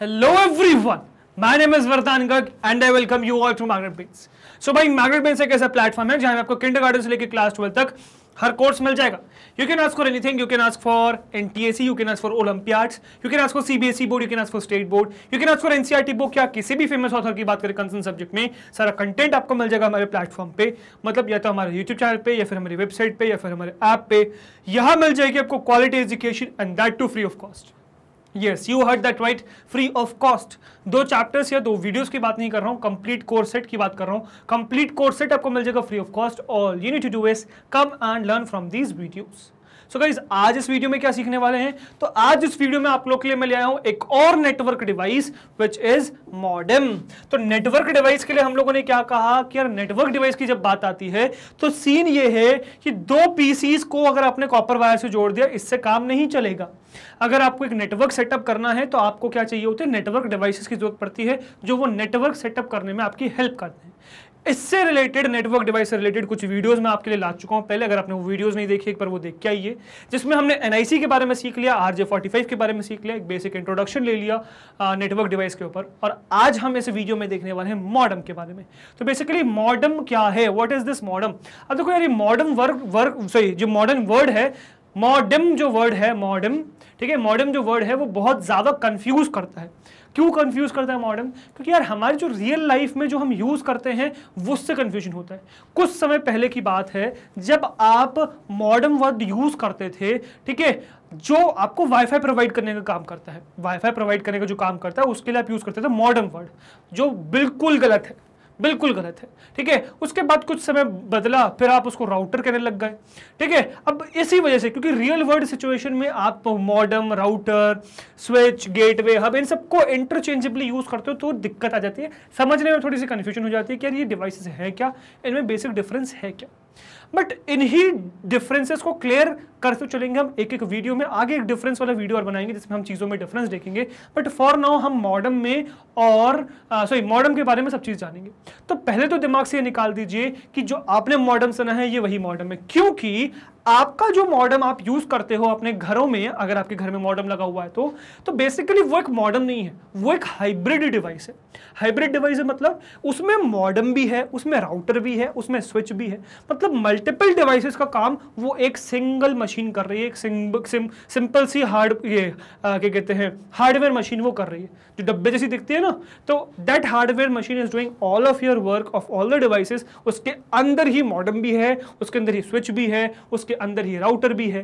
Hello everyone my name is Vardaan Garg and I welcome you all to magnet brains so भाई magnet बेन्स एक ऐसा platform है जहां आपको गार्डन से लेकर क्लास ट्वेल्व तक हर कोर्स मिल जाएगा you can ask for anything you can ask for NTSE you can ask for olympiads you can ask for CBSE board you can ask for state board you can ask for NCERT book या किसी भी famous author की बात करें concern subject में सारा content आपको मिल जाएगा हमारे प्लेटफॉर्म पे मतलब या तो हमारे यूट्यूब चैनल पे या फिर हमारी वेबसाइट पे या फिर हमारे ऐप पे यहाँ मिल जाएगी आपको quality education and that too free of cost yes you heard that right free of cost दो चैप्टर्स या दो वीडियोस की बात नहीं कर रहा हूँ कंप्लीट कोर्स सेट की बात कर रहा हूँ कंप्लीट कोर्स सेट आपको मिल जाएगा free of cost all you need to do is come and learn from these videos so so guys आज इस वीडियो में क्या सीखने वाले हैं तो आज इस वीडियो में आप लोग के लिए मैं ले आया हूं एक और network device which is modem तो नेटवर्क डिवाइस के लिए हम लोगों ने क्या कहा कि यार नेटवर्क डिवाइस की जब बात आती है तो सीन ये है कि दो पीसीज को अगर आपने कॉपर वायर से जोड़ दिया इससे काम नहीं चलेगा अगर आपको एक नेटवर्क सेटअप करना है तो आपको क्या चाहिए होते हैं नेटवर्क डिवाइसेस की जरूरत पड़ती है जो वो नेटवर्क सेटअप करने में आपकी हेल्प करते हैं इससे रिलेटेड नेटवर्क डिवाइस से रिलेटेड कुछ वीडियोस मैं आपके लिए ला चुका हूं पहले अगर आपने वो वीडियोस नहीं देखे एक बार वो देख के आइए जिसमें हमने एनआईसी के बारे में सीख लिया आरजे फोर्टी फाइव के बारे में सीख लिया एक बेसिक इंट्रोडक्शन ले लिया नेटवर्क डिवाइस के ऊपर और आज हम इस वीडियो में देखने वाले हैं मॉडम के बारे में तो बेसिकली मॉडम क्या है वॉट इज दिस मॉडम अब देखो यार मॉडर्न वर्क वर्क सॉरी जो मॉडर्न वर्ड है मॉडम जो वर्ड है मॉडम ठीक है मॉडम जो वर्ड है वो बहुत ज़्यादा कन्फ्यूज करता है क्यों कंफ्यूज करता है मॉडर्न क्योंकि यार हमारी जो रियल लाइफ में जो हम यूज़ करते हैं उससे कन्फ्यूजन होता है कुछ समय पहले की बात है जब आप मॉडर्न वर्ड यूज़ करते थे ठीक है जो आपको वाईफाई प्रोवाइड करने का काम करता है वाईफाई प्रोवाइड करने का जो काम करता है उसके लिए आप यूज़ करते थे मॉडर्न वर्ड जो बिल्कुल गलत है बिल्कुल गलत है ठीक है उसके बाद कुछ समय बदला फिर आप उसको राउटर कहने लग गए ठीक है अब इसी वजह से क्योंकि रियल वर्ल्ड सिचुएशन में आप modem router switch gateway hub इन सबको इंटरचेंजेबली यूज करते हो तो दिक्कत आ जाती है समझने में थोड़ी सी कन्फ्यूजन हो जाती है कि यार ये डिवाइसेस है क्या इनमें बेसिक डिफरेंस है क्या बट इन्हीं डिफरेंसेस को क्लियर करते चलेंगे हम एक एक वीडियो में आगे एक डिफरेंस वाला वीडियो और बनाएंगे जिसमें हम चीज़ों में डिफरेंस देखेंगे बट फॉर नाउ हम मॉडर्न में और सॉरी मॉडर्न के बारे में सब चीज़ जानेंगे तो पहले तो दिमाग से ये निकाल दीजिए कि जो आपने मॉडर्न सुना है ये वही मॉडर्न है क्योंकि आपका जो मॉडर्न आप यूज़ करते हो अपने घरों में अगर आपके घर में मॉडर्न लगा हुआ है तो, तो बेसिकली वो एक मॉडर्न नहीं है वो एक हाइब्रिड डिवाइस है हाइब्रिड डिवाइस मतलब उसमें मॉडम भी है उसमें राउटर भी है उसमें स्विच भी है मतलब मल्टीपल डिवाइसेस का काम वो एक सिंगल मशीन कर रही है एक सिंपल सी हार्ड ये क्या कहते हैं हार्डवेयर मशीन वो कर रही है जो डब्बे जैसी दिखती है ना तो that hardware machine is doing all of your work of all the devices उसके अंदर ही मॉडर्म भी है उसके अंदर ही स्विच भी है उसके अंदर ही राउटर भी है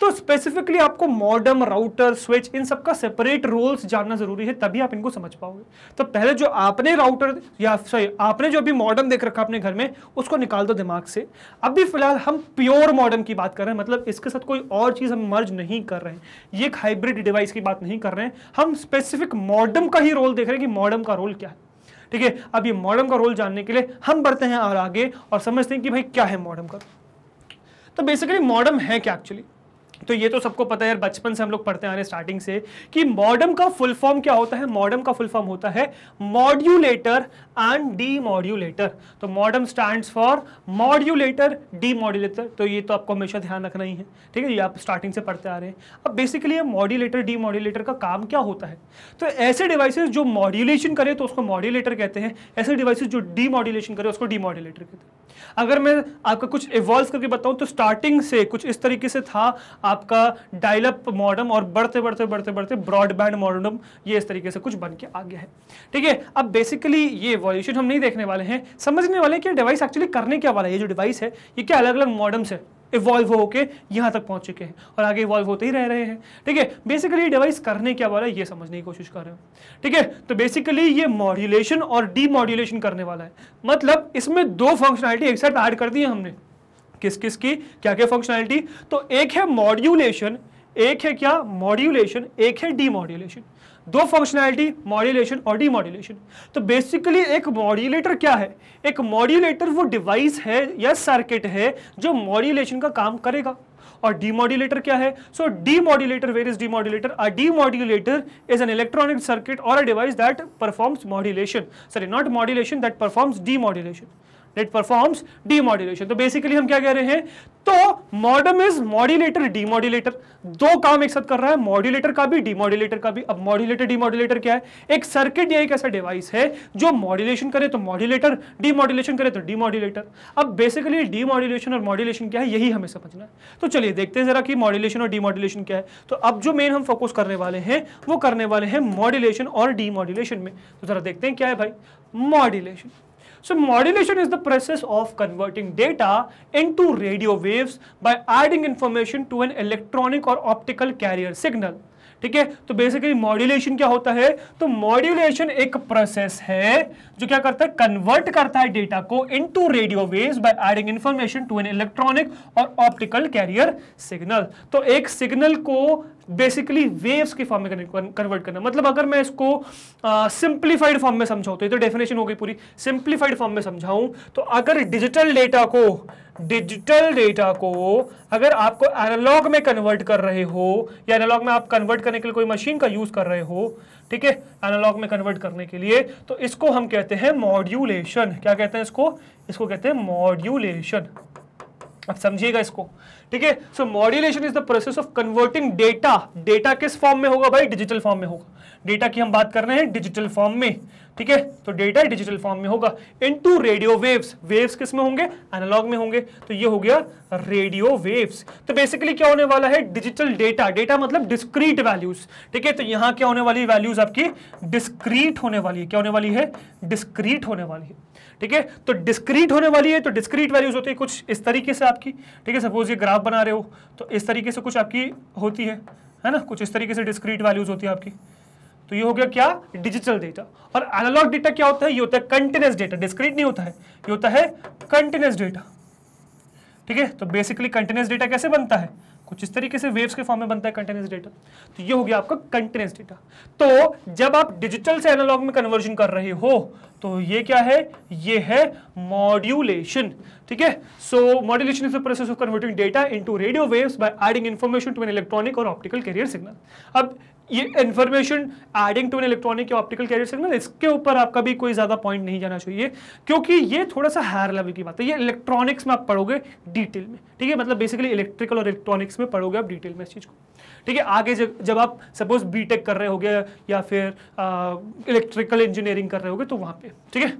तो स्पेसिफिकली आपको मॉडर्म राउटर स्विच इन सबका सेपरेट रोल्स जानना जरूरी है तभी आप इनको समझ पाओगे तो पहले जो आपने राउटर या सॉरी आपने जो अभी मॉडर्न देख रखा अपने घर में उसको निकाल दो दिमाग से अभी फिलहाल हम प्योर मॉडर्न की बात कर रहे हैं मतलब इसके साथ कोई और चीज़ हम मर्ज नहीं कर रहे हैं ये एक हाइब्रिड डिवाइस की बात नहीं कर रहे हैं हम स्पेसिफिक मॉडर्न का ही रोल देख रहे हैं कि मॉडर्न का रोल क्या है ठीक है अब ये मॉडर्न का रोल जानने के लिए हम बढ़ते हैं और आगे और समझते हैं कि भाई क्या है मॉडर्न का तो बेसिकली मॉडर्न है क्या एक्चुअली तो ये तो सबको पता है यार बचपन से हम लोग पढ़ते आ रहे हैं स्टार्टिंग से कि मॉडम का फुल फॉर्म क्या होता है मॉडम का फुल फॉर्म होता है मॉड्यूलेटर एंड डीमॉड्यूलेटर तो modem stand for modulator demodulator तो ये तो आपको हमेशा ध्यान रखना ही है ठीक है ये आप स्टार्टिंग से पढ़ते आ रहे हैं अब बेसिकली डी मॉड्यूलेटर डीमॉड्यूलेटर का काम क्या होता है तो ऐसे डिवाइसेज जो मॉड्यूलेशन करे तो उसको मॉड्यूलेटर कहते हैं ऐसे डिवाइसेज जो डीमॉड्यूलेशन करे उसको डीमॉड्यूलेटर कहते हैं अगर मैं आपका कुछ इवॉल्व करके बताऊं तो स्टार्टिंग से कुछ इस तरीके से था आपका डायलप मॉडर्म और बढ़ते बढ़ते बढ़ते बढ़ते ब्रॉडबैंड मॉडर्म ये इस तरीके से कुछ बन के आ गया है ठीक है अब बेसिकली ये वॉल्यूशन हम नहीं देखने वाले हैं समझने वाले कि डिवाइस एक्चुअली करने क्या वाला है ये जो डिवाइस है ये क्या अलग अलग मॉडर्म्स है इवॉल्व होके यहाँ तक पहुँच चुके हैं और आगे इवॉल्व होते ही रह रहे हैं ठीक है बेसिकली डिवाइस करने क्या वाला है ये समझने की कोशिश कर रहे हो ठीक है तो बेसिकली ये मॉड्यूलेशन और डीमॉड्यूलेशन करने वाला है मतलब इसमें दो फंक्शनैलिटी एक साथ ऐड कर दी है हमने किस किस की क्या क्या फंक्शनैलिटी तो एक है मॉड्यूलेशन एक है क्या मॉड्यूलेशन एक है डीमॉड्यूलेशन दो फंक्शनैलिटी मॉड्यूलेशन और डीमॉड्यूलेशन तो बेसिकली एक मॉड्यूलेटर क्या है एक मॉड्यूलेटर वो डिवाइस है या सर्किट है जो मॉड्यूलेशन का काम करेगा और डीमॉड्यूलेटर क्या है so demodulator where is demodulator a demodulator is an electronic circuit और a device that performs modulation sorry not modulation that performs demodulation performs demodulation तो बेसिकली हम क्या कह रहे हैं तो मॉडम इज मॉड्यूलेटर डीमोड्यूलेटर दो काम एक साथ कर रहा है मॉड्यूलेटर का भी डीमोड्यूलेटर का भी अब मॉड्यूलेटर डीमोड्यूलेटर क्या है एक सर्किट या एक ऐसा डिवाइस है जो मॉड्यूलेशन करे तो मॉड्यूलेटर मॉड्यूलेशन करे तो मॉड्यूलेटर अब बेसिकली मॉड्यूलेशन और मॉड्यूलेशन क्या है यही हमें समझना है तो चलिए देखते हैं जरा कि मॉड्यूलेशन और मॉड्यूलेशन क्या है तो अब जो मेन हम फोकस करने वाले हैं वो करने वाले हैं मॉड्यूलेशन और डीमोड्यूलेशन में तो जरा देखते हैं क्या है भाई modulation So modulation is the process of converting data into radio waves by adding information to an electronic or optical carrier signal. ठीक है तो बेसिकली मॉड्यूलेशन क्या होता है तो मॉड्यूलेशन एक प्रोसेस है जो क्या करता है कन्वर्ट करता है डेटा को into radio waves by adding information to an electronic और ऑप्टिकल कैरियर सिग्नल तो एक सिग्नल को बेसिकली वेव्स के फॉर्म में कन्वर्ट करना मतलब अगर मैं इसको सिंप्लीफाइड फॉर्म में समझाऊँ तो ये तो डेफिनेशन हो गई पूरी सिंप्लीफाइड फॉर्म में समझाऊं तो अगर डिजिटल डेटा को डिजिटल डेटा को अगर आपको एनालॉग में कन्वर्ट कर रहे हो या एनालॉग में आप कन्वर्ट करने के लिए कोई मशीन का यूज कर रहे हो ठीक है एनालॉग में कन्वर्ट करने के लिए तो इसको हम कहते हैं मॉड्यूलेशन क्या कहते हैं इसको इसको कहते हैं मॉड्यूलेशन अब समझिएगा इसको ठीक है so modulation is the process of converting data data किस फॉर्म में होगा भाई डिजिटल फॉर्म में होगा डेटा की हम बात कर रहे हैं डिजिटल फॉर्म में ठीक है तो डेटा डिजिटल फॉर्म में होगा इनटू रेडियो वेव्स वेव्स किस में होंगे एनालॉग में होंगे तो ये हो गया रेडियो वेव्स तो बेसिकली क्या होने वाला है डिजिटल डेटा डेटा मतलब डिस्क्रीट वैल्यूज ठीक है तो यहाँ क्या होने वाली वैल्यूज आपकी डिस्क्रीट होने वाली है क्या होने वाली है डिस्क्रीट होने वाली है ठीक है तो डिस्क्रीट होने वाली है तो डिस्क्रीट वैल्यूज होती है कुछ इस तरीके से आपकी ठीक है सपोज ये ग्राफ बना रहे हो तो इस तरीके से कुछ आपकी होती है है ना कुछ इस तरीके से डिस्क्रीट वैल्यूज होती है आपकी तो ये हो गया क्या डिजिटल डेटा और एनालॉग डेटा क्या होता है ये होता है कंटिन्यूस डेटा डिस्क्रीट नहीं होता है ये होता है कंटिन्यूस डेटा ठीक है तो बेसिकली कंटिन्यूस डेटा कैसे बनता है कुछ इस तरीके से वेव्स के फॉर्म में बनता है कंटिन्यूस डेटा तो ये हो गया आपका कंटिन्यूस डेटा तो जब आप डिजिटल से एनालॉग में कन्वर्जन कर रहे हो तो ये क्या है ये है मॉड्यूलेशन ठीक है so modulation is the process of converting data into radio waves by adding information to an electronic और ऑप्टिकल कैरियर सिग्नल अब ये information adding to an electronic या ऑप्टिकल कैरियर सिग्नल इसके ऊपर आपका भी कोई ज़्यादा पॉइंट नहीं जाना चाहिए क्योंकि ये थोड़ा सा हायर लेवल की बात है ये इलेक्ट्रॉनिक्स में आप पढ़ोगे डिटेल में ठीक है मतलब बेसिकली इलेक्ट्रिकल और इलेक्ट्रॉनिक्स में पढ़ोगे आप डिटेल में इस चीज़ को ठीक है आगे जब जब आप सपोज बी कर रहे हो या फिर इलेक्ट्रिकल इंजीनियरिंग कर रहे हो तो वहाँ पर ठीक है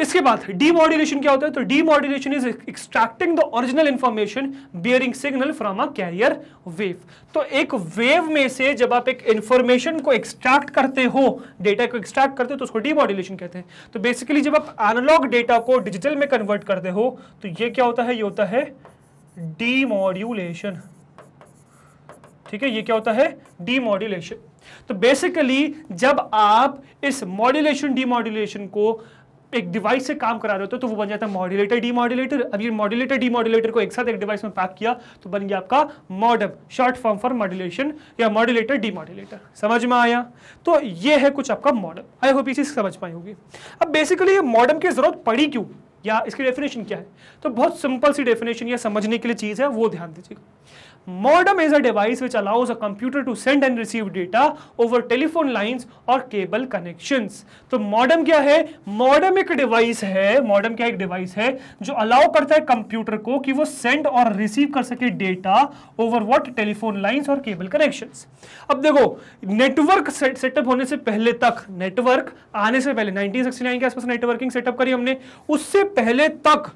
इसके बाद डीमोड्यूलेशन क्या होता है तो demodulation is extracting the original information bearing signal from a carrier wave तो एक वेव में से जब आप एक इंफॉर्मेशन को एक्सट्रैक्ट करते हो डेटा को एक्सट्रैक्ट करते हो तो उसको डीमोड्यूलेशन कहते हैं तो बेसिकली जब आप एनालॉग डेटा को डिजिटल में कन्वर्ट करते हो तो यह क्या होता है यह होता है डीमोड्यूलेशन ठीक है यह क्या होता है डीमोड्यूलेशन तो बेसिकली जब आप इस मॉड्यूलेशन डीमोड्यूलेशन को एक डिवाइस से काम करा रहे होते हो तो वो बन जाता है मॉड्यूलेटर डीमॉड्यूलेटर अब ये मॉड्यूलेटर डीमॉड्यूलेटर को एक साथ एक डिवाइस में पैक किया तो बन गया आपका modem short form for modulation या मॉड्यूलेटर डीमॉड्यूलेटर समझ में आया तो ये है कुछ आपका मॉडम आई होप इसी समझ पाई होगी अब बेसिकली ये मॉडम की जरूरत पड़ी क्यों या इसकी डेफिनेशन क्या है तो बहुत सिंपल सी डेफिनेशन या समझने के लिए चीज़ है वो ध्यान दीजिएगा Modem is a device which allows a computer to send and receive data over telephone lines or cable connections. तो modem क्या है Modem एक device है modem क्या एक device है जो allow करता है computer को कि वो send और receive कर सके data over what telephone lines और cable connections. अब देखो network setup होने से पहले तक network आने से पहले 1969 के आसपास networking setup करी हमने उससे पहले तक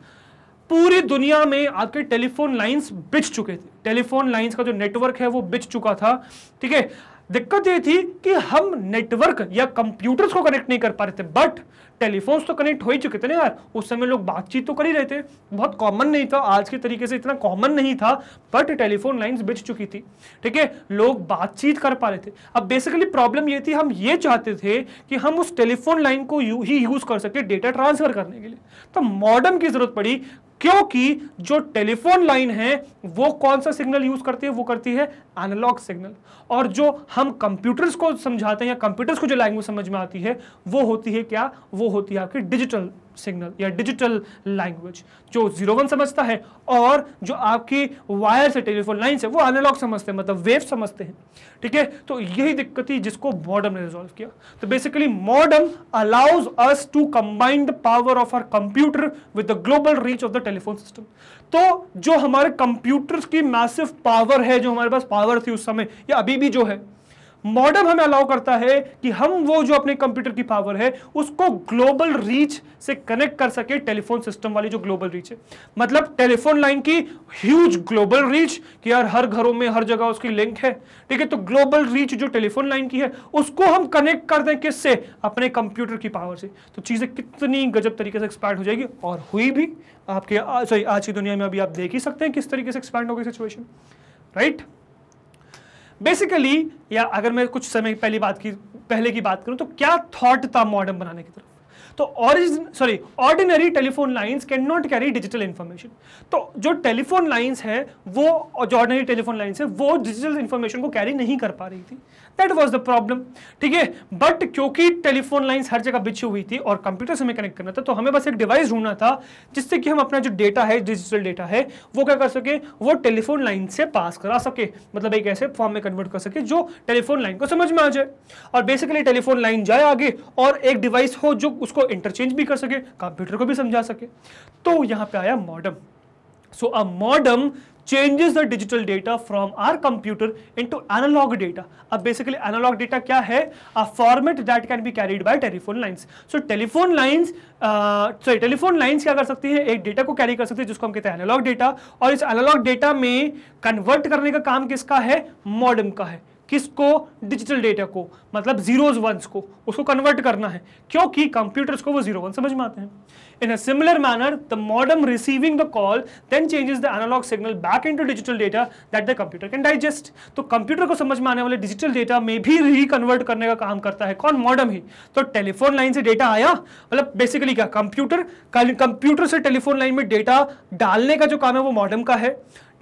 पूरी दुनिया में आपके टेलीफोन लाइंस बिछ चुके थे टेलीफोन लाइंस का जो नेटवर्क है वो बिछ चुका था ठीक है दिक्कत ये थी कि हम नेटवर्क या कंप्यूटर्स को कनेक्ट नहीं कर पा रहे थे बट टेलीफोन्स तो कनेक्ट हो ही चुके थे ना यार उस समय लोग बातचीत तो कर ही रहे थे बहुत कॉमन नहीं था आज के तरीके से इतना कॉमन नहीं था बट टेलीफोन लाइंस बिछ चुकी थी ठीक है लोग बातचीत कर पा रहे थे अब बेसिकली प्रॉब्लम ये थी हम ये चाहते थे कि हम उस टेलीफोन लाइन को यू, ही यूज़ कर सके डेटा ट्रांसफर करने के लिए तो मॉडर्न की ज़रूरत पड़ी क्योंकि जो टेलीफोन लाइन है वो कौन सा सिग्नल यूज करती है वो करती है एनालॉग सिग्नल और जो हम कंप्यूटर्स को समझाते हैं या कंप्यूटर्स को जो लैंग्वेज समझ में आती है वो होती है क्या वो होती है आपकी डिजिटल सिग्नल या डिजिटल लैंग्वेज जो जीरो वन समझता है और जो आपकी वायर से टेलीफोन लाइन से वो एनालॉग समझते हैं मतलब वेव समझते हैं ठीक है तो यही दिक्कत थी जिसको मॉडर्न ने रिजोल्व किया तो basically modern allows us to combine the power of our computer with the global reach of the telephone system तो जो हमारे कंप्यूटर्स की मैसिव पावर है जो हमारे पास पावर थी उस समय या अभी भी जो है मॉडर्न हमें अलाउ करता है कि हम वो जो अपने कंप्यूटर की पावर है उसको ग्लोबल रीच से कनेक्ट कर सके टेलीफोन सिस्टम वाली जो ग्लोबल रीच है मतलब टेलीफोन लाइन की ह्यूज ग्लोबल रीच कि यार हर घरों में हर जगह उसकी लिंक है ठीक है तो ग्लोबल रीच जो टेलीफोन लाइन की है उसको हम कनेक्ट कर दें किससे अपने कंप्यूटर की पावर से तो चीज़ें कितनी गजब तरीके से एक्सपैंड हो जाएगी और हुई भी आपके सॉरी आज की दुनिया में अभी आप देख ही सकते हैं किस तरीके से एक्सपैंड हो गई सिचुएशन राइट right? बेसिकली या अगर मैं कुछ समय पहले बात की पहले की बात करूं तो क्या थॉट था मॉडर्न बनाने की तरफ तो origin sorry ordinary telephone lines can not carry digital information तो जो टेलीफोन लाइंस है वो जो ऑर्डिनरी टेलीफोन लाइंस है वो डिजिटल इन्फॉर्मेशन को कैरी नहीं कर पा रही थी दैट वॉज द प्रॉब्लम ठीक है बट क्योंकि टेलीफोन लाइन्स हर जगह बिछी हुई थी और कंप्यूटर से हमें कनेक्ट करना था तो हमें बस एक डिवाइस ढूंढना था जिससे कि हम अपना जो डेटा है डिजिटल डेटा है वो क्या कर सके वो टेलीफोन लाइन से पास करा सके मतलब एक ऐसे फॉर्म में कन्वर्ट कर सके जो टेलीफोन लाइन को समझ में आ जाए और बेसिकली टेलीफोन लाइन जाए आगे और एक डिवाइस हो जो उसको इंटरचेंज भी कर सके कंप्यूटर को भी समझा सके तो यहाँ पे आया modem so a modem changes the digital data from our computer into analog data. अब basically analog data kya hai A format that can be carried by telephone lines. So telephone lines, uh, sorry telephone lines kya kar sakti hai ek data ko carry kar sakti hai jisko hum kehte हैं analog data aur is analog data mein convert karne ka kaam kiska hai modem ka hai किसको digital data को मतलब zeros once को उसको convert करना है क्योंकि computers को वो जीरो वन समझ में आते हैं in a similar manner the modem receiving the call then changes the analog signal back into digital data that the computer can digest तो कंप्यूटर को समझ में आने वाले डिजिटल डेटा में भी रिकन्वर्ट करने का काम करता है कौन मॉडर्म ही तो टेलीफोन लाइन से डेटा आया मतलब बेसिकली क्या कंप्यूटर कंप्यूटर से टेलीफोन लाइन में डेटा डालने का जो काम है वो मॉडर्म का है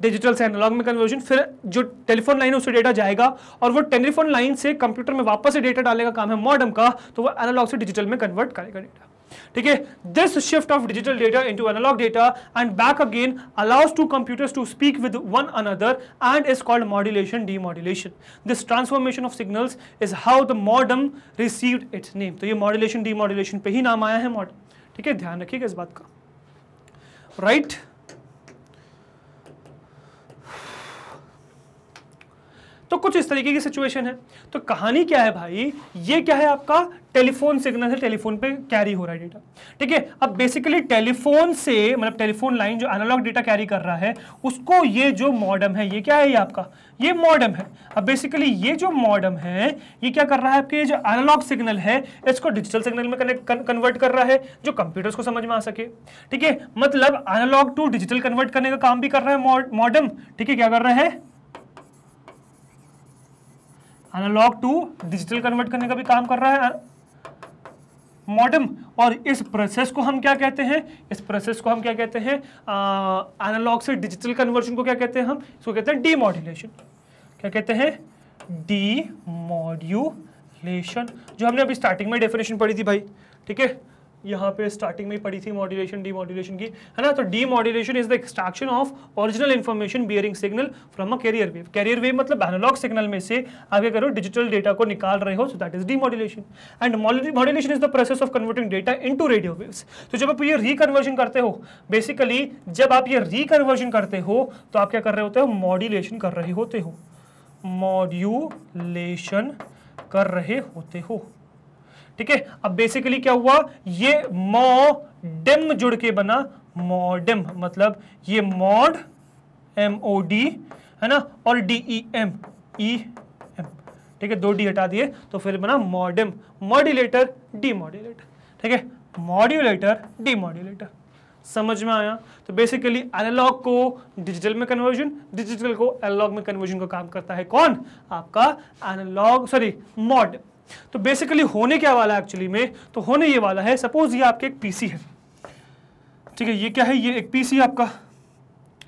डिजिटल से एनालॉग में कन्वर्जन फिर जो टेलीफोन लाइन है उससे डेटा जाएगा और वो टेलीफोन लाइन से कंप्यूटर में वापस से डेटा डालने का काम है मॉडर्म का तो वो एनालॉग से डिजिटल में कन्वर्ट करेगा डेटा ठीक है this shift of digital data into analog data and back again allows to computers to speak with one another and is called modulation modulation this transformation of signals is how the modem received its name तो ये modulation modulation पे ही नाम आया है modem ठीक है ध्यान रखिएगा इस बात का राइट right? तो कुछ इस तरीके की सिचुएशन है तो कहानी क्या है भाई ये क्या है आपका टेलीफोन सिग्नल है टेलीफोन पे कैरी हो रहा है डेटा ठीक है अब बेसिकली टेलीफोन से मतलब टेलीफोन लाइन जो एनालॉग डेटा कैरी कर रहा है उसको ये जो मॉडम है ये क्या है ये आपका ये मॉडम है अब बेसिकली ये जो मॉडम है ये क्या कर रहा है आपके जो एनालॉग सिग्नल है इसको डिजिटल सिग्नल में कनेक्ट कन्वर्ट कर रहा है जो कंप्यूटर्स को समझ में आ सके ठीक है मतलब एनालॉग टू डिजिटल कन्वर्ट करने का काम भी कर रहा है मॉडम ठीक है क्या कर रहा है एनालॉग टू डिजिटल कन्वर्ट करने का भी काम कर रहा है मॉडम और इस प्रोसेस को हम क्या कहते हैं इस प्रोसेस को हम क्या कहते हैं एनालॉग से डिजिटल कन्वर्जन को क्या कहते हैं हम इसको कहते हैं डी मॉड्यूलेशन क्या कहते हैं डी मॉड्यूलेशन जो हमने अभी स्टार्टिंग में डेफिनेशन पढ़ी थी भाई ठीक है यहाँ पे स्टार्टिंग में पड़ी थी मॉड्यूलेशन मॉड्यूलेशन की है ना तो demodulation is the extraction of original information bearing signal from a carrier wave carrier wave मतलब एनालॉग सिग्नल में से आगे करो डिजिटल डेटा को निकाल रहे हो so that is demodulation and modulation is the process of converting data to radio waves तो जब आप ये रिकन्वर्जन करते हो बेसिकली जब आप ये रिकन्वर्जन करते हो तो आप क्या कर रहे होते हो मॉड्यूलेशन कर रहे होते हो मॉड्यूलेशन कर रहे होते हो ठीक है अब बेसिकली क्या हुआ ये मोडेम जुड़ के बना मोडेम मतलब ये मॉड एम ओ डी है ना और D E M E M ठीक है दो डी हटा दिए तो फिर बना मॉडेम मॉड्यूलेटर डी मॉड्यूलेटर ठीक है मॉड्यूलेटर डी मॉड्यूलेटर समझ में आया तो बेसिकली एनालॉग को डिजिटल में कन्वर्जन डिजिटल को एनालॉग में कन्वर्जन का काम करता है कौन आपका एनालॉग सॉरी मॉडेम तो बेसिकली होने क्या वाला है एक्चुअली में तो होने ये वाला है सपोज ये आपके एक पीसी है ठीक है ये क्या है ये एक पीसी आपका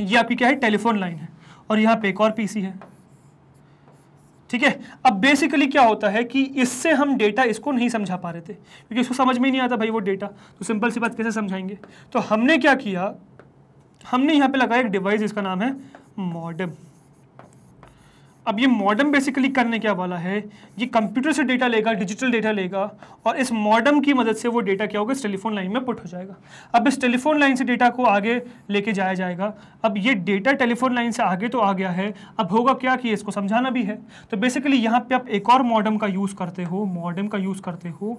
ये आपकी क्या है टेलीफोन लाइन है और यहाँ पे एक और पीसी है ठीक है अब बेसिकली क्या होता है कि इससे हम डेटा इसको नहीं समझा पा रहे थे क्योंकि इसको समझ में नहीं आता भाई वो डेटा तो सिंपल सी बात कैसे समझाएंगे तो हमने क्या किया हमने यहाँ पे लगाया एक डिवाइस जिसका नाम है मॉडम अब ये मॉडम बेसिकली करने क्या वाला है ये कंप्यूटर से डेटा लेगा डिजिटल डेटा लेगा और इस मॉडम की मदद से वो डेटा क्या होगा इस टेलीफोन लाइन में पुट हो जाएगा अब इस टेलीफोन लाइन से डेटा को आगे लेके जाया जाएगा अब ये डेटा टेलीफोन लाइन से आगे तो आ गया है अब होगा क्या कि इसको समझाना भी है तो बेसिकली यहाँ पर आप एक और मॉडम का यूज़ करते हो मॉडम का यूज़ करते हो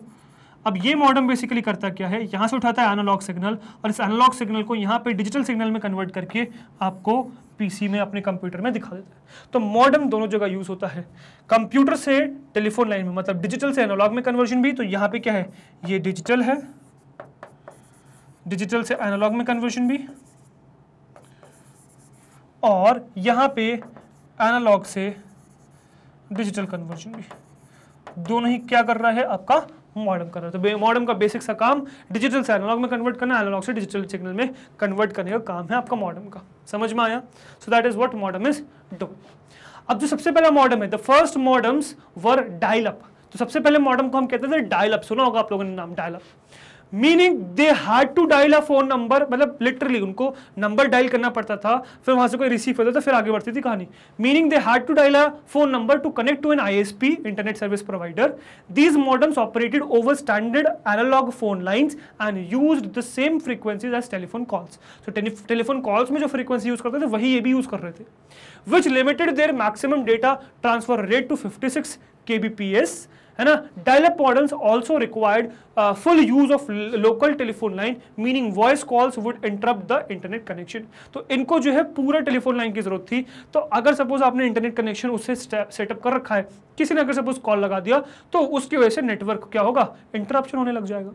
अब ये मॉडम बेसिकली करता क्या है यहाँ से उठाता है एनालॉग सिग्नल और इस एनालॉग सिग्नल को यहाँ पे डिजिटल सिग्नल में कन्वर्ट करके आपको पीसी में अपने कंप्यूटर में दिखा देता है तो मॉडम दोनों जगह यूज़ होता है कंप्यूटर से टेलीफोन लाइन में मतलब डिजिटल से एनोलॉग में कन्वर्जन भी तो यहां पे क्या है ये डिजिटल है डिजिटल से एनोलॉग में कन्वर्जन भी और यहां पे एनोलॉग से डिजिटल कन्वर्जन भी दोनों ही क्या कर रहा है आपका मॉडम कर रहा है तो मॉडम का बेसिक सा काम डिजिटल से एनोलॉग में कन्वर्ट करना एनोलॉग से डिजिटल सिग्नल में कन्वर्ट करने का काम है आपका मॉडम का समझ में आया so that is what modem is do अब जो सबसे पहला मॉडर्म है the first modems were dialup तो सबसे पहले मॉडर्म को हम कहते थे डायलप सुना होगा आप लोगों ने नाम dialup meaning they had to dial a phone number मतलब लिटरली उनको नंबर डायल करना पड़ता था फिर वहां से कोई रिसीव करता था फिर आगे बढ़ती थी कहानी meaning they had to dial a phone number to connect to an ISP internet service provider these modems operated over standard analog phone lines and use the same frequencies as telephone calls तो telephone calls में जो frequency use करते थे वही ये भी use कर रहे थे which limited their maximum data transfer rate to fifty six K B P S है ना dialup models also required full use of local telephone line meaning voice calls would interrupt the internet connection तो इनको जो है पूरा telephone line की जरूरत थी तो अगर सपोज आपने इंटरनेट कनेक्शन उससे सेटअप कर रखा है किसी ने अगर सपोज कॉल लगा दिया तो उसकी वजह से नेटवर्क क्या होगा इंटरप्शन होने लग जाएगा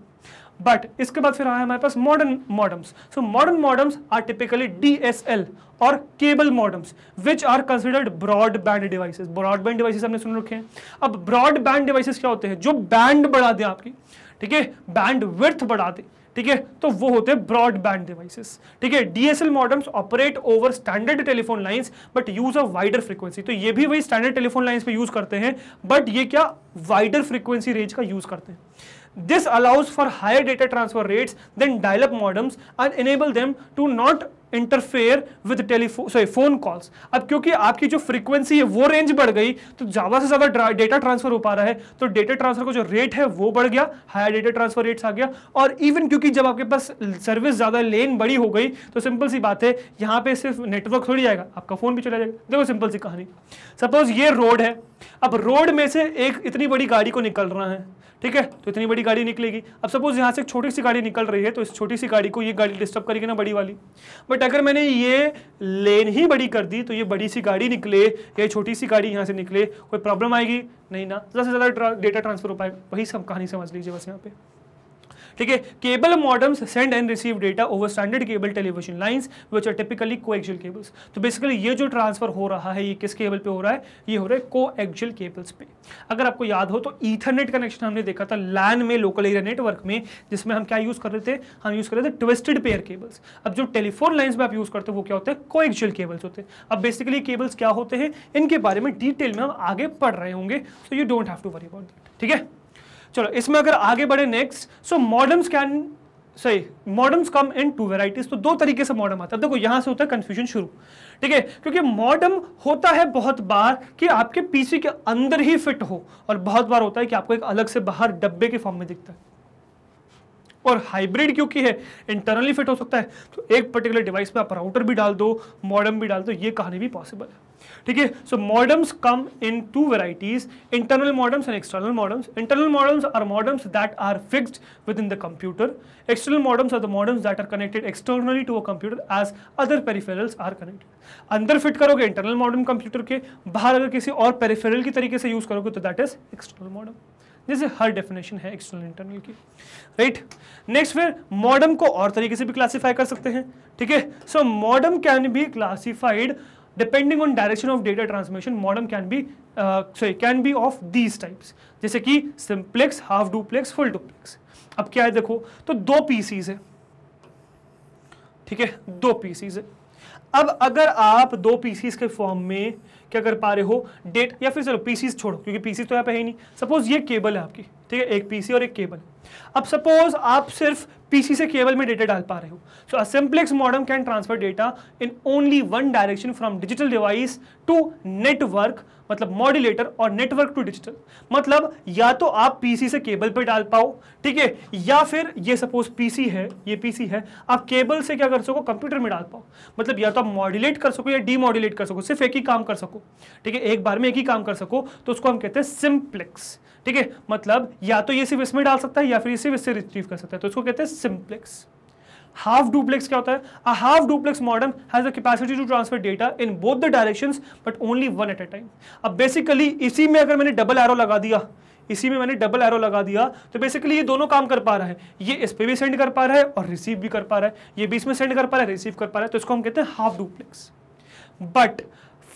बट इसके बाद फिर आया हमारे पास modern modems so modern modems are typically D S L और cable modems which are considered broadband devices broadband devices हमने सुन रखे हैं अब ब्रॉडबैंड डिवाइसेस क्या होते हैं जो बैंड बढ़ा दें आपकी ठीक है बैंड विर्थ बढ़ा दें ठीक है तो वो होते हैं ब्रॉडबैंड डिवाइसेस ठीक है DSL modems operate over standard telephone lines but use of wider frequency तो ये भी वही स्टैंडर्ड टेलीफोन लाइंस पे यूज करते हैं बट ये क्या वाइडर फ्रीक्वेंसी रेंज का यूज करते हैं This allows for higher data transfer rates than dial-up modems and enable them to not interfere with telephone sorry phone calls अब क्योंकि आपकी जो फ्रीक्वेंसी है वो रेंज बढ़ गई तो ज्यादा से ज़्यादा डेटा ट्रांसफर हो पा रहा है तो डेटा ट्रांसफर का जो रेट है वो बढ़ गया हायर डेटा ट्रांसफर रेट्स आ गया और इवन क्योंकि जब आपके पास सर्विस ज़्यादा लेन बड़ी हो गई तो सिंपल सी बात है यहाँ पे सिर्फ नेटवर्क थोड़ी जाएगा आपका फ़ोन भी चला जाएगा देखो सिंपल सी कहानी सपोज ये रोड है अब रोड में से एक इतनी बड़ी गाड़ी को निकल रहा है ठीक है तो इतनी बड़ी गाड़ी निकलेगी अब सपोज यहाँ से एक छोटी सी गाड़ी निकल रही है तो इस छोटी सी गाड़ी को ये गाड़ी डिस्टर्ब करेगी ना बड़ी वाली बट अगर मैंने ये लेन ही बड़ी कर दी तो ये बड़ी सी गाड़ी निकले या छोटी सी गाड़ी यहाँ से निकले कोई प्रॉब्लम आएगी नहीं ना ज़्यादा से ज़्यादा डेटा ट्रांसफर हो पाएगा वही सब कहानी समझ लीजिए बस यहाँ पर ठीक है cable modems send and receive data over standard cable television lines which are typically को केबल्स तो बेसिकली ये जो ट्रांसफर हो रहा है ये किस केबल पे हो रहा है ये हो रहा है को एक्चुअल केबल्स पे अगर आपको याद हो तो ईथरनेट कनेक्शन हमने देखा था लैन में लोकल एरिया नेटवर्क में जिसमें हम क्या यूज़ कर रहे थे हम यूज़ कर रहे थे ट्विस्टेड पेयर केबल्स अब जो टेलीफोन लाइन्स में आप यूज़ करते हो वो क्या होते हैं को एक्चुअल केबल्स होते हैं अब बेसिकली केबल्स क्या होते हैं इनके बारे में डिटेल में हम आगे पढ़ रहे होंगे so you don't have to worry about that ठीक है चलो इसमें अगर आगे बढ़े नेक्स्ट सो मॉडर्न कैन सही modems come in two varieties तो दो तरीके से मॉडर्न आता है देखो यहां से होता है कंफ्यूजन शुरू ठीक है क्योंकि मॉडर्न होता है बहुत बार कि आपके पीसी के अंदर ही फिट हो और बहुत बार होता है कि आपको एक अलग से बाहर डब्बे के फॉर्म में दिखता है और हाइब्रिड क्योंकि है इंटरनली फिट हो सकता है तो एक पर्टिकुलर डिवाइस में आप राउटर भी डाल दो मॉडर्न भी डाल दो ये कहानी भी पॉसिबल है ठीक है so modems come in two varieties internal modems and external modems internal modems are modems that are fixed within the computer external modems are the modems that are connected externally to a computer as other peripherals are connected अंदर fit करोगे internal modem computer के बाहर अगर किसी और peripheral की तरीके से यूज करोगे तो दैट इज एक्सटर्नल मॉडर्म जैसे हर डेफिनेशन है एक्सटर्नल इंटरनल की राइट नेक्स्ट फिर मॉडर्म को और तरीके से भी क्लासीफाई कर सकते हैं ठीक है so modem can be classified depending on direction of data transmission modem can be sorry can be of these types जैसे कि simplex half duplex full duplex अब क्या है देखो तो दो पीसीज है ठीक है दो पीसीज है अब अगर आप दो पीसीज के फॉर्म में क्या कर पा रहे हो डेट या फिर चलो पीसीज छोड़ो क्योंकि पीसीज तो यहाँ पे है ही नहीं सपोज ये केबल है आपकी ठीक है एक पीसी और एक केबल अब सपोज आप सिर्फ पीसी से केबल में डेटा डाल पा रहे हो so a simplex modem can transfer data in only one direction from digital device to network मतलब मॉड्यूलेटर और नेटवर्क टू डिजिटल मतलब या तो आप पीसी से केबल पे डाल पाओ ठीक है या फिर ये सपोज पीसी है ये पीसी है आप केबल से क्या कर सको कंप्यूटर में डाल पाओ मतलब या तो आप मॉड्यूलेट कर सको या डीमॉड्यूलेट कर सको सिर्फ एक ही काम कर सको ठीक है एक बार में एक ही काम कर सको तो उसको हम कहते हैं सिम्प्लेक्स ठीक है मतलब या तो ये सिर्फ इसमें डाल सकता है या फिर ये सिर्फ इससे रिट्रीव कर सकता है तो उसको कहते हैं सिम्प्लेक्स हाफ डुप्लेक्स क्या होता है a half duplex modern has capacity to transfer data in both the directions but only one at a time अब बेसिकली इसी में अगर मैंने डबल एरो लगा दिया इसी में मैंने डबल एरो लगा दिया तो बेसिकली ये दोनों काम कर पा रहा है ये इस पर भी सेंड कर पा रहा है और रिसीव भी कर पा रहा है ये बीच में सेंड कर पा रहा है रिसीव कर पा रहा है तो इसको हम कहते हैं half duplex but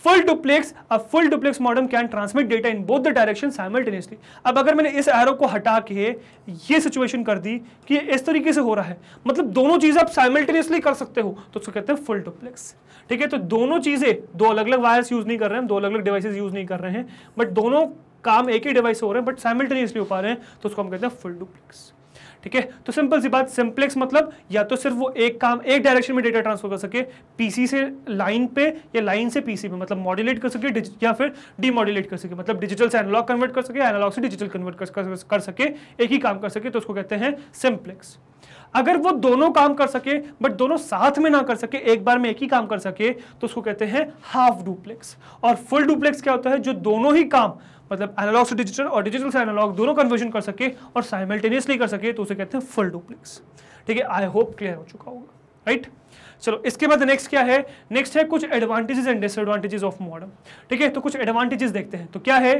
full duplex अब full duplex modern can transmit data in both the direction simultaneously अब अगर मैंने इस एरो को हटा के ये सिचुएशन कर दी कि इस तरीके से हो रहा है मतलब दोनों चीजें आप साइमल्टेनियसली कर सकते हो तो उसको कहते हैं फुल डुप्लेक्स ठीक है तो दोनों चीजें दो अलग अलग वायर्स यूज नहीं कर रहे हैं दो अलग अलग डिवाइसेज यूज नहीं कर रहे हैं बट दोनों काम एक ही डिवाइस हो रहे हैं बट साइमल्टेनियसली हो पा रहे हैं तो उसको हम कहते हैं फुल डुप्लेक्स ठीक है तो सिंपल सी बात सिंप्लेक्स मतलब या तो सिर्फ वो एक काम एक डायरेक्शन में डेटा ट्रांसफर कर सके पीसी से लाइन पे या लाइन से पीसी पे मतलब मॉड्यूलेट कर सके या फिर डीमॉड्यूलेट कर सके मतलब डिजिटल से एनालॉग कन्वर्ट कर सके एनालॉग से डिजिटल कन्वर्ट कर, कर सके एक ही काम कर सके तो उसको कहते हैं सिंप्लेक्स अगर वो दोनों काम कर सके बट दोनों साथ में ना कर सके एक बार में एक ही काम कर सके तो उसको कहते हैं हाफ डुप्लेक्स और फुल डुप्लेक्स क्या होता है जो दोनों ही काम मतलब एनालॉग से डिजिटल और डिजिटल से एनालॉग दोनों कन्वर्जन कर सके और साइमल्टेनियसली कर सके तो उसे कहते हैं फुल डुप्लेक्स ठीक है आई होप क्लियर हो चुका होगा राइट चलो इसके बाद नेक्स्ट क्या है नेक्स्ट है कुछ advantages and disadvantages of modem ठीक है तो कुछ एडवांटेजेस देखते हैं तो क्या है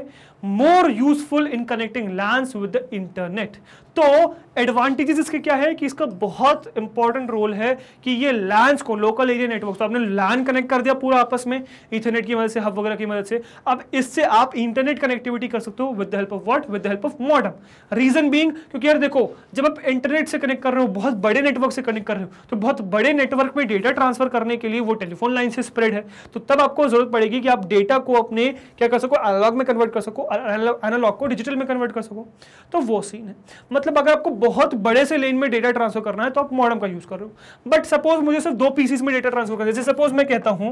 more useful in connecting LANs with the internet तो एडवांटेजेस इसके क्या है कि इसका बहुत इंपॉर्टेंट रोल है कि ये लैंड को लोकल एरिया नेटवर्क तो आपने लैंड कनेक्ट कर दिया पूरा आपस में इंटरनेट की मदद से हब वगैरह की मदद से अब इससे आप इंटरनेट कनेक्टिविटी कर सकते हो with the help of what with the help of modem reason being क्योंकि यार देखो जब आप इंटरनेट से कनेक्ट कर रहे हो बहुत बड़े नेटवर्क से कनेक्ट कर रहे हो तो बहुत बड़े नेटवर्क में डेटा ट्रांसफर करने के लिए वो टेलीफोन लाइन से स्प्रेड है तो तब आपको जरूरत पड़ेगी कि आप डेटा को अपने क्या कर सको एनालॉग में कन्वर्ट कर सको एनालॉग को डिजिटल में कन्वर्ट कर सको तो वो सीन है मतलब मतलब अगर आपको बहुत बड़े से लेन में डेटा ट्रांसफर करना है तो आप मॉडम का यूज कर रहे हो बट सपोज मुझे सिर्फ दो पीसीस में डेटा ट्रांसफर करना है जैसे सपोज मैं कहता हूं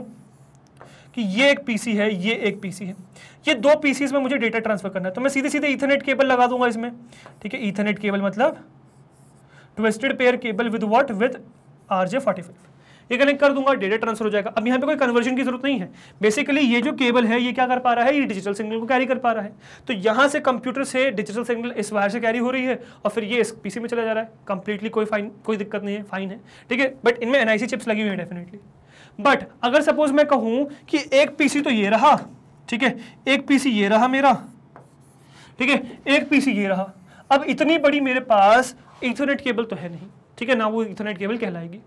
कि ये एक पीसी है ये एक पीसी है ये दो पीसीस में मुझे डेटा ट्रांसफर करना है तो मैं सीधे सीधे इथरनेट केबल लगा दूंगा इसमें ठीक है इथरनेट केबल मतलब twisted pair cable with what with R J forty five ये कनेक्ट कर दूंगा डेटा ट्रांसफर हो जाएगा अब यहाँ पे कोई कन्वर्जन की जरूरत नहीं है बेसिकली ये जो केबल है ये क्या कर पा रहा है ये डिजिटल सिग्नल को कैरी कर पा रहा है तो यहाँ से कंप्यूटर से डिजिटल सिग्नल इस वायर से कैरी हो रही है और फिर ये इस पीसी में चला जा रहा है कंप्लीटली कोई फाइन कोई दिक्कत नहीं है फाइन है ठीक है बट इनमें एनआईसी चिप्स लगी हुई है डेफिनेटली बट अगर सपोज मैं कहूँ कि एक पी तो ये रहा ठीक है एक पी ये रहा मेरा ठीक है एक पी ये रहा अब इतनी बड़ी मेरे पास इंथरनेट केबल तो है नहीं ठीक है ना वो इथरनेट केबल कहलाएगी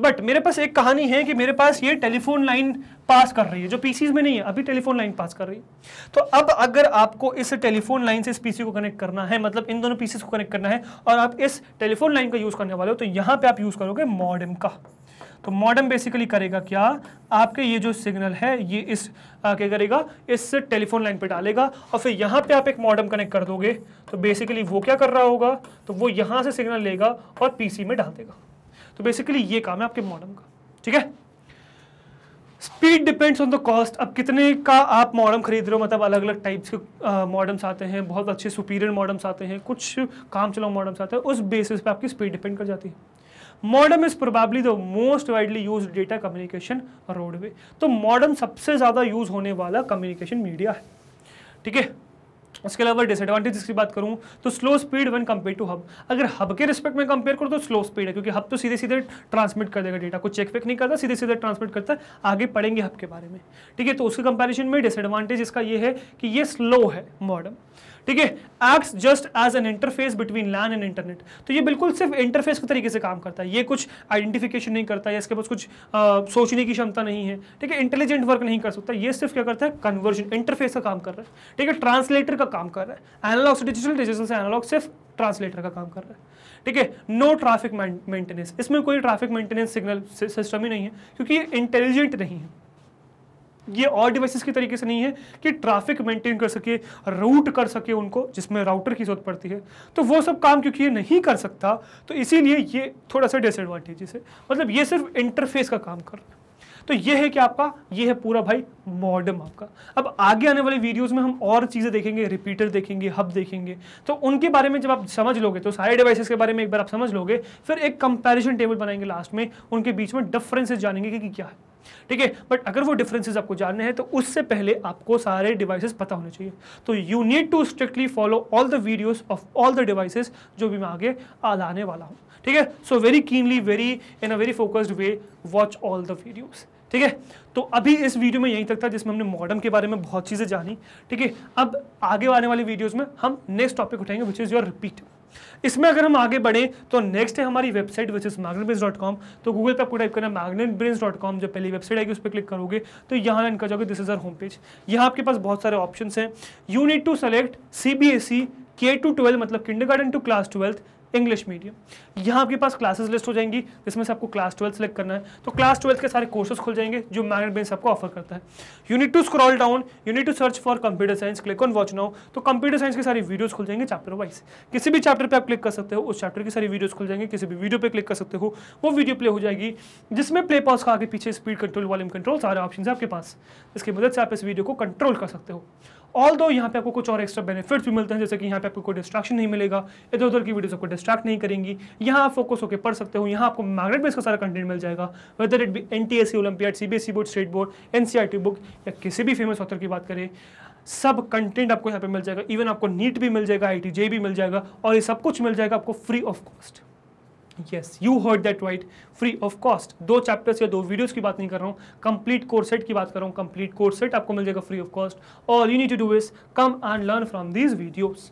बट मेरे पास एक कहानी है कि मेरे पास ये टेलीफोन लाइन पास कर रही है जो पीसीज में नहीं है अभी टेलीफोन लाइन पास कर रही है तो अब अगर आपको इस टेलीफोन लाइन से इस पीसी को कनेक्ट करना है मतलब इन दोनों पीसीज को कनेक्ट करना है और आप इस टेलीफोन लाइन का यूज़ करने वाले हो तो यहां पे आप यूज़ करोगे मॉडम का तो मॉडम बेसिकली करेगा क्या आपके ये जो सिग्नल है ये इस आ, क्या करेगा इस टेलीफोन लाइन पे डालेगा और फिर यहाँ पे आप एक मॉडम कनेक्ट कर दोगे तो बेसिकली वो क्या कर रहा होगा तो वो यहाँ से सिग्नल लेगा और पीसी में डाल देगा तो बेसिकली ये काम है आपके मॉडम का ठीक है speed depends on the cost अब कितने का आप मॉडम खरीद रहे हो मतलब अलग अलग टाइप्स के मॉडम्स आते हैं बहुत अच्छे सुपीरियर मॉडम्स आते हैं कुछ काम चलाओ मॉडम्स आते हैं उस बेसिस पे आपकी स्पीड डिपेंड कर जाती है modem is probably the most widely use data communication roadway तो मॉडर्न सबसे ज़्यादा यूज होने वाला कम्युनिकेशन मीडिया है ठीक है उसके अलावा डिसएडवांटेज की बात करूँ तो slow speed one compare to hub अगर हब के रिस्पेक्ट में कंपेयर करो तो स्लो स्पीड है क्योंकि हब तो सीधे सीधे ट्रांसमिट कर देगा डेटा को चेक वेक नहीं करता सीधे सीधे ट्रांसमिट करता है आगे पढ़ेंगे हब के बारे में ठीक है तो उसके कंपेरिजन में डिसएडवांटेज इसका यह है कि ये स्लो है मॉडर्न ठीक है acts just as an interface between LAN and internet तो ये बिल्कुल सिर्फ इंटरफेस के तरीके से काम करता है ये कुछ आइडेंटिफिकेशन नहीं करता है इसके पास कुछ आ, सोचने की क्षमता नहीं है ठीक है इंटेलिजेंट वर्क नहीं कर सकता ये सिर्फ क्या करता है कन्वर्जन इंटरफेस का काम कर रहा है ठीक है ट्रांसलेटर का काम कर रहा है एनालॉग से डिजिटल डिजिटल से एनालॉग सिर्फ ट्रांसलेटर का काम कर रहा है ठीक है नो ट्रैफिक मेंटेनेंस इसमें कोई ट्रैफिक मेंटेनेंस सिग्नल सिस्टम ही नहीं है क्योंकि ये इंटेलिजेंट नहीं है ये और डिवाइसेस के तरीके से नहीं है कि ट्रैफिक मेंटेन कर सके रूट कर सके उनको जिसमें राउटर की जरूरत पड़ती है तो वो सब काम क्योंकि ये नहीं कर सकता तो इसीलिए ये थोड़ा सा डिसएडवांटेजेस है मतलब ये सिर्फ इंटरफेस का काम कर रहा है तो ये है कि आपका ये है पूरा भाई मॉडर्म आपका अब आगे आने वाले वीडियोस में हम और चीज़ें देखेंगे रिपीटर देखेंगे हब देखेंगे तो उनके बारे में जब आप समझ लोगे तो सारे डिवाइसेस के बारे में एक बार आप समझ लोगे फिर एक कंपैरिजन टेबल बनाएंगे लास्ट में उनके बीच में डिफरेंसेस जानेंगे कि क्या है ठीक है बट अगर वो डिफरेंसेस आपको जानने हैं तो उससे पहले आपको सारे डिवाइसेस पता होने चाहिए तो you need to strictly follow all the videos of all the devices जो भी मैं आगे लाने वाला हूँ ठीक है so very keenly very in a very focused way watch all the videos ठीक है तो अभी इस वीडियो में यहीं तक था जिसमें हमने मॉडर्न के बारे में बहुत चीज़ें जानी ठीक है अब आगे आने वाली वीडियोस में हम नेक्स्ट टॉपिक उठाएंगे विच इज़ योर रिपीट इसमें अगर हम आगे बढ़े तो नेक्स्ट है हमारी website which is magnet dot com तो गूगल पर आपको टाइप करना मैग्नेट डॉट कॉम जो पहली वेबसाइट आएगी उस पर क्लिक करोगे तो यहाँ इनका जाओगे this is our home page यहाँ आपके पास बहुत सारे ऑप्शन हैं you need to select C B S C K to twelve मतलब kindergarten to class twelfth English medium यहाँ आपके पास क्लासेस लिस्ट हो जाएंगी जिसमें से आपको क्लास ट्वेल्थ सेलेक्ट करना है तो क्लास ट्वेल्थ के सारे कोर्सेज खुल जाएंगे जो मैग्नेट बेंस आपको ऑफर करता है you need to scroll down you need to search for computer science click on watch now तो कंप्यूटर साइंस के सारी वीडियोज खुल जाएंगे चैप्टर वाइज किसी भी चैप्टर पर आप क्लिक कर सकते हो उस चैप्टर की सारी वीडियोज खुल जाएंगे किसी भी वीडियो पर क्लिक कर सकते हो वो वीडियो प्ले हो जाएगी जिसमें प्ले पॉज का आगे पीछे स्पीड कंट्रोल वॉल्यूम कंट्रोल सारे ऑप्शन है आपके पास इसकी मदद से आप इस वीडियो को कंट्रोल कर सकते हो ऑल दो यहाँ पे आपको कुछ और एक्स्ट्रा बेनिफिट्स भी मिलते हैं जैसे कि यहाँ पे आपको कोई डिस्ट्रैक्शन नहीं मिलेगा इधर उधर की वीडियोस आपको डिस्ट्रैक्ट नहीं करेंगी यहाँ आप फोकस होकर पढ़ सकते हो यहाँ आपको मैग्नेट बेस का सारा कंटेंट मिल जाएगा whether it be N T S C C B S C board state board N T book या किसी भी फेमस ऑथर की बात करें सब कंटेंट आपको यहाँ पे मिल जाएगा इवन आपको नीट भी मिल जाएगा आई टी जे भी मिल जाएगा और ये सब कुछ मिल जाएगा आपको free of cost yes you heard that right free of cost दो चैप्टर्स या दो वीडियोस की बात नहीं कर रहा हूँ कंप्लीट कोर्स सेट की बात कर रहा हूँ कंप्लीट कोर्स सेट आपको मिल जाएगा फ्री ऑफ कॉस्ट और you need to do is come and learn from these videos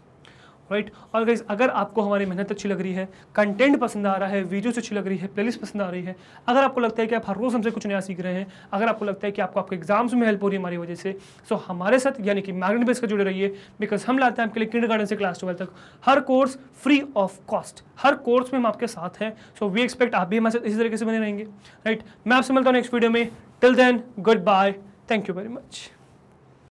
right और गाइज अगर आपको हमारी मेहनत अच्छी लग रही है कंटेंट पसंद आ रहा है वीडियोस अच्छी लग रही है प्लेलिस्ट पसंद आ रही है अगर आपको लगता है कि आप हर रोज़ हमसे कुछ नया सीख रहे हैं अगर आपको लगता है कि आपको आपके एग्जाम्स में हेल्प हो रही है हमारी वजह से सो हमारे साथ यानी कि मैग्नेट बेस का जुड़े रहिए बिकॉज हम लाते हैं आपके लिए किंडर गार्डन से क्लास ट्वेल्व तक हर कोर्स फ्री ऑफ कॉस्ट हर कोर्स में हम आपके साथ हैं सो वी एक्सपेक्ट आप भी हमारे साथ इसी तरीके से बने रहेंगे राइट मैं आपसे मिलता हूँ नेक्स्ट वीडियो में till then goodbye thank you very much